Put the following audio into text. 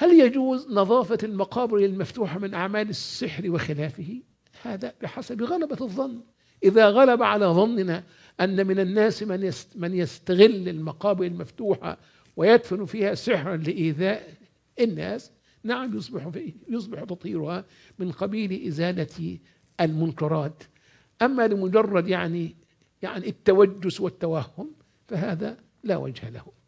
هل يجوز نظافة المقابر المفتوحة من أعمال السحر وخلافه؟ هذا بحسب غلبة الظن إذا غلب على ظننا أن من الناس من من يستغل المقابر المفتوحة ويدفن فيها سحرا لإيذاء الناس نعم يصبح يصبح تطهيرها من قبيل إزالة المنكرات أما لمجرد يعني يعني التوجس والتوهم فهذا لا وجه له